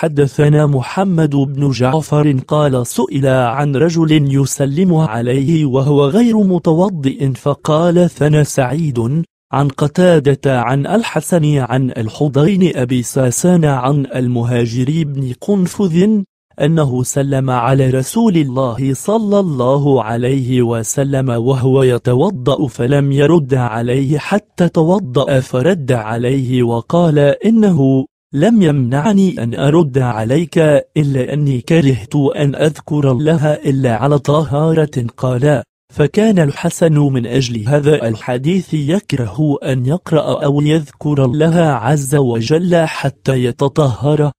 حدثنا محمد بن جعفر قال سئل عن رجل يسلم عليه وهو غير متوضئ فقال ثنا سعيد عن قتادة عن الحسن عن الحضين أبي ساسان عن المهاجر بن قنفذ أنه سلم على رسول الله صلى الله عليه وسلم وهو يتوضأ فلم يرد عليه حتى توضأ فرد عليه وقال إنه لم يمنعني أن أرد عليك إلا أني كرهت أن أذكر الله إلا على طهارة قالا فكان الحسن من أجل هذا الحديث يكره أن يقرأ أو يذكر الله عز وجل حتى يتطهر